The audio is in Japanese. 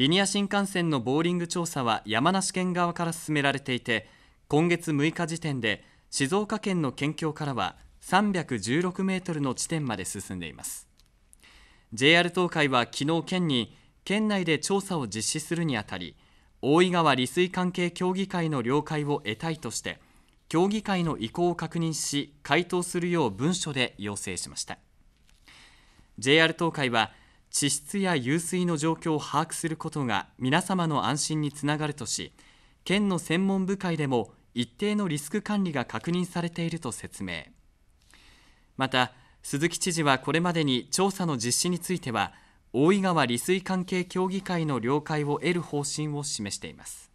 リニア新幹線のボーリング調査は山梨県側から進められていて今月6日時点で静岡県の県境からは316メートルの地点まで進んでいます JR 東海は昨日県に県内で調査を実施するにあたり大井川利水関係協議会の了解を得たいとして協議会の意向を確認し回答するよう文書で要請しました JR 東海は地質や湧水の状況を把握することが皆様の安心につながるとし県の専門部会でも一定のリスク管理が確認されていると説明また鈴木知事はこれまでに調査の実施については大井川利水関係協議会の了解を得る方針を示しています